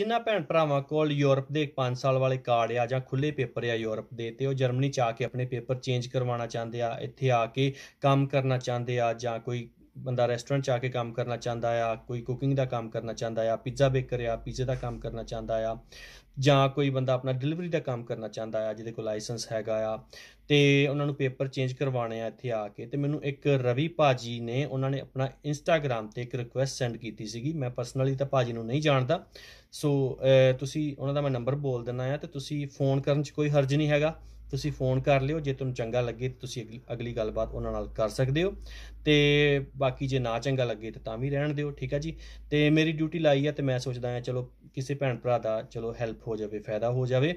ਜਿਨ੍ਹਾਂ ਭੈਣ ਭਰਾਵਾਂ ਕੋਲ ਯੂਰਪ ਦੇ 5 ਸਾਲ ਵਾਲੇ ਕਾਰਡ ਆ ਜਾਂ ਖੁੱਲੇ ਪੇਪਰ ਆ ਯੂਰਪ ਦੇ ਤੇ ਉਹ ਜਰਮਨੀ ਚ ਆ ਕੇ ਆਪਣੇ ਪੇਪਰ ਚੇਂਜ ਕਰਵਾਉਣਾ ਚਾਹੁੰਦੇ ਆ ਇੱਥੇ ਆ ਕੇ ਕੰਮ ਕਰਨਾ ਚਾਹੁੰਦੇ ਆ ਜਾਂ ਕੋਈ ਬੰਦਾ ਰੈਸਟੋਰੈਂਟ 'ਚ ਆ ਕੇ ਕੰਮ ਕਰਨਾ ਚਾਹੁੰਦਾ ਆ ਕੋਈ ਕੁਕਿੰਗ ਦਾ ਕੰਮ ਕਰਨਾ ਚਾਹੁੰਦਾ ਆ ਪੀਜ਼ਾ ਬੇਕਰ ਆ ਪੀਜ਼ੇ ਦਾ ਕੰਮ ਕਰਨਾ ਚਾਹੁੰਦਾ ਆ ਜਾਂ ਕੋਈ ਬੰਦਾ ਆਪਣਾ ਡਿਲੀਵਰੀ ਦਾ ਕੰਮ ਕਰਨਾ ਚਾਹੁੰਦਾ ਆ ਜਿਹਦੇ ਕੋਲ ਲਾਇਸੈਂਸ ਹੈਗਾ ਆ ਤੇ ਉਹਨਾਂ ਨੂੰ ਪੇਪਰ ਚੇਂਜ ਕਰਵਾਣੇ ਆ ਇੱਥੇ ਆ ਕੇ ਤੇ ਮੈਨੂੰ ਇੱਕ ਰਵੀ ਭਾਜੀ ਨੇ ਉਹਨਾਂ ਨੇ ਆਪਣਾ ਇੰਸਟਾਗ੍ਰam ਤੇ ਇੱਕ ਰਿਕੁਐਸਟ ਸੈਂਡ ਕੀਤੀ ਸੀਗੀ ਮੈਂ ਪਰਸਨਲੀ ਤਾਂ ਭਾਜੀ ਨੂੰ ਨਹੀਂ ਜਾਣਦਾ ਸੋ ਤੁਸੀਂ ਉਹਨਾਂ ਦਾ ਮੈਂ ਨੰਬਰ ਬੋਲ ਦਿੰਦਾ ਆ ਤੇ ਤੁਸੀਂ ਫੋਨ ਕਰਨ 'ਚ ਕੋਈ ਹਰਜ ਨਹੀਂ ਹੈਗਾ ਤੁਸੀਂ ਫੋਨ ਕਰ ਲਿਓ ਜੇ ਤੁਹਾਨੂੰ ਚੰਗਾ ਲੱਗੇ ਤੁਸੀਂ ਅਗਲੀ ਗੱਲਬਾਤ ਉਹਨਾਂ ਨਾਲ ਕਰ ਸਕਦੇ ਹੋ ਤੇ ਬਾਕੀ ਜੇ ਨਾ ਚੰਗਾ ਲੱਗੇ ਤਾਂ ਤਾਂ ਵੀ ਰਹਿਣ ਦਿਓ ਠੀਕ ਹੈ ਜੀ ਤੇ ਮੇਰੀ ਡਿਊਟੀ ਲਾਈ ਆ ਤੇ ਮੈਂ ਸੋਚਦਾ ਆ ਚਲੋ ਕਿਸੇ ਭੈਣ ਭਰਾ ਦਾ ਚਲੋ ਹੈਲਪ ਹੋ ਜਾਵੇ ਫਾਇਦਾ ਹੋ ਜਾਵੇ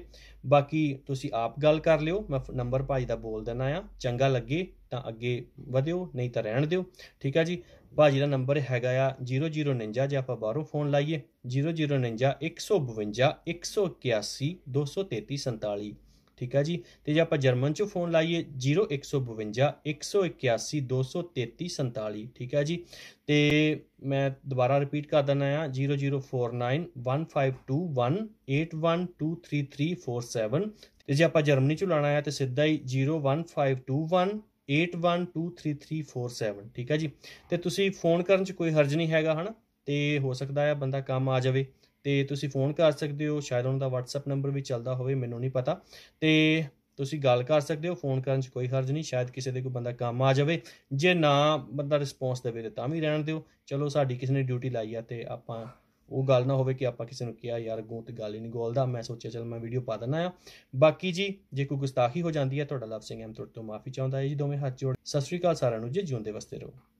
ਬਾਕੀ ਤੁਸੀਂ ਆਪ ਗੱਲ ਕਰ ਲਿਓ ਮੈਂ ਨੰਬਰ ਭਾਜੀ ਦਾ ਬੋਲ ਦੇਣਾ ਆ ਚੰਗਾ ਲੱਗੇ ਤਾਂ ਅੱਗੇ ਵਧਿਓ ਨਹੀਂ ਤਾਂ ਰਹਿਣ ਦਿਓ ਠੀਕ ਹੈ ਜੀ ਭਾਜੀ ਦਾ ਨੰਬਰ ਹੈਗਾ ਆ 0049 ਜੇ ਆਪਾਂ ਬਾਹਰੋਂ ਫੋਨ ਲਾਈਏ 0099 152 181 233 47 ਠੀਕ ਹੈ ਜੀ ਤੇ ਜੇ ਆਪਾਂ ਜਰਮਨ ਚ ਫੋਨ ਲਾਈਏ 0152 181 233 47 ਠੀਕ ਹੈ ਜੀ ਤੇ ਮੈਂ ਦੁਬਾਰਾ ਰਿਪੀਟ ਕਰ ਦਿੰਦਾ ਆ 0049 ਤੇ ਜੇ ਆਪਾਂ ਜਰਮਨੀ ਚ ਲਾਣਾ ਆ ਤੇ ਸਿੱਧਾ ਹੀ 01521 ਠੀਕ ਹੈ ਜੀ ਤੇ ਤੁਸੀਂ ਫੋਨ ਕਰਨ ਚ ਕੋਈ ਹਰਜ ਨਹੀਂ ਹੈਗਾ ਹਨਾ ਤੇ ਹੋ ਸਕਦਾ ਹੈ ਬੰਦਾ ਕੰਮ ਆ ਜਾਵੇ ਤੇ ਤੁਸੀਂ ਫੋਨ ਕਰ ਸਕਦੇ ਹੋ ਸ਼ਾਇਦ ਉਹਨਾਂ ਦਾ WhatsApp ਨੰਬਰ ਵੀ ਚੱਲਦਾ ਹੋਵੇ ਮੈਨੂੰ ਨਹੀਂ ਪਤਾ ਤੇ ਤੁਸੀਂ ਗੱਲ ਕਰ ਸਕਦੇ ਹੋ ਫੋਨ ਕਰਨ 'ਚ ਕੋਈ ਹਰਜ ਨਹੀਂ ਸ਼ਾਇਦ ਕਿਸੇ ਦੇ ਕੋਈ ਬੰਦਾ ਕੰਮ ਆ ਜਾਵੇ ਜੇ ਨਾ ਬੰਦਾ ਰਿਸਪੌਂਸ ਦੇਵੇ ਤਾਂ ਵੀ ਰਹਿਣ ਦਿਓ ਚਲੋ ਸਾਡੀ ਕਿਸੇ ਨੇ ਡਿਊਟੀ ਲਾਈ ਆ ਤੇ ਆਪਾਂ ਉਹ ਗੱਲ ਨਾ ਹੋਵੇ ਕਿ ਆਪਾਂ ਕਿਸੇ ਨੂੰ ਕਿਹਾ ਯਾਰ ਗੋਤ ਤੇ ਗੱਲ ਹੀ ਨਹੀਂ ਗੋਲਦਾ ਮੈਂ ਸੋਚਿਆ ਚਲ ਮੈਂ ਵੀਡੀਓ ਪਾ ਦਣਾ ਆ ਬਾਕੀ ਜੀ ਜੇ ਕੋਈ ਗੁਸਤਾਖੀ ਹੋ ਜਾਂਦੀ ਹੈ ਤੁਹਾਡਾ ਲਵ ਸਿੰਘ ਐਮ ਤੁਹਾਡੇ ਤੋਂ ਮਾਫੀ ਚਾਹੁੰਦਾ ਹੈ ਜੀ ਦੋਵੇਂ ਹੱਥ ਜੋੜ ਸਤਿ ਸ਼੍ਰੀ ਅਕਾਲ ਸਾਰਿਆਂ ਨੂੰ ਜੀ ਜਿਉਂਦੇ ਵਸਤੇ ਰਹੋ